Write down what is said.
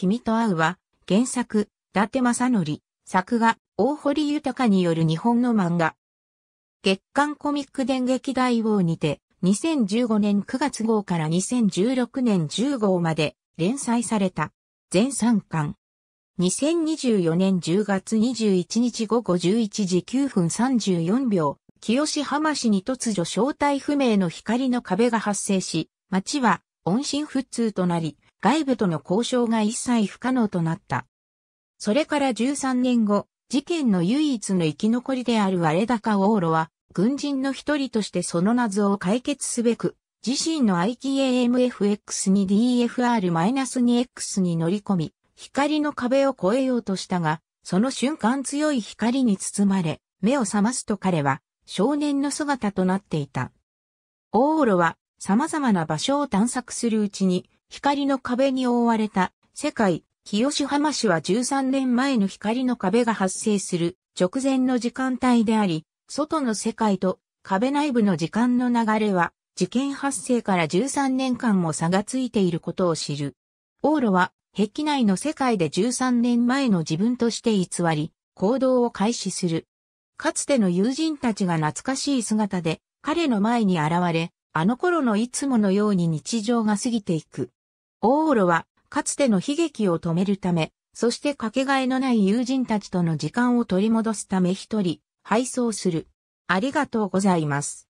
君と会うは、原作、伊達正則、作画、大堀豊による日本の漫画。月刊コミック電撃大王にて、2015年9月号から2016年10号まで連載された。全3巻。2024年10月21日午後11時9分34秒、清浜市に突如正体不明の光の壁が発生し、町は音信不通となり、外部との交渉が一切不可能となった。それから13年後、事件の唯一の生き残りである割高オーロは、軍人の一人としてその謎を解決すべく、自身の IKAMFX に DFR-2X に乗り込み、光の壁を越えようとしたが、その瞬間強い光に包まれ、目を覚ますと彼は少年の姿となっていた。オーロは様々な場所を探索するうちに、光の壁に覆われた世界、清浜市は13年前の光の壁が発生する直前の時間帯であり、外の世界と壁内部の時間の流れは、事件発生から13年間も差がついていることを知る。往路は、壁内の世界で13年前の自分として偽り、行動を開始する。かつての友人たちが懐かしい姿で、彼の前に現れ、あの頃のいつものように日常が過ぎていく。オーロは、かつての悲劇を止めるため、そしてかけがえのない友人たちとの時間を取り戻すため一人、配送する。ありがとうございます。